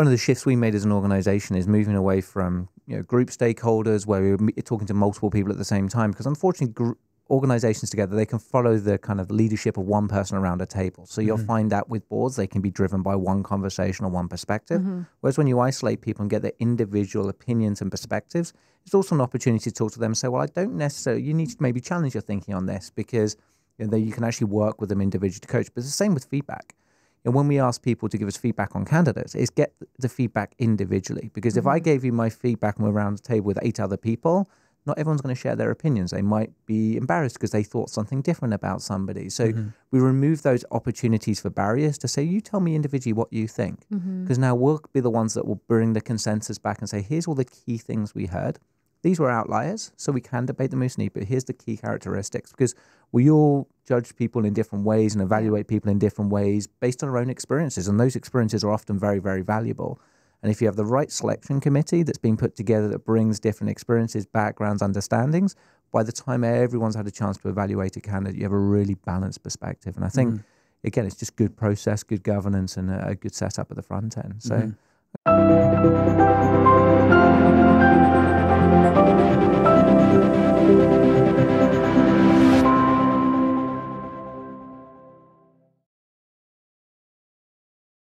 one of the shifts we made as an organization is moving away from you know, group stakeholders where we were talking to multiple people at the same time because unfortunately gr- organizations together they can follow the kind of leadership of one person around a table so you'll mm-hmm. find that with boards they can be driven by one conversation or one perspective mm-hmm. whereas when you isolate people and get their individual opinions and perspectives it's also an opportunity to talk to them and say well i don't necessarily you need to maybe challenge your thinking on this because you know, you can actually work with them individually to coach but it's the same with feedback and when we ask people to give us feedback on candidates, is get the feedback individually. Because mm-hmm. if I mm-hmm. gave you my feedback and we're around the table with eight other people, not everyone's going to share their opinions. They might be embarrassed because they thought something different about somebody. So mm-hmm. we remove those opportunities for barriers to say, you tell me individually what you think. Because mm-hmm. now we'll be the ones that will bring the consensus back and say, here's all the key things we heard. These were outliers, so we can debate them if need. But here's the key characteristics because we all judge people in different ways and evaluate people in different ways based on our own experiences, and those experiences are often very, very valuable. And if you have the right selection committee that's been put together that brings different experiences, backgrounds, understandings, by the time everyone's had a chance to evaluate a candidate, you have a really balanced perspective. And I think, mm. again, it's just good process, good governance, and a, good setup at the front end. So. Mm.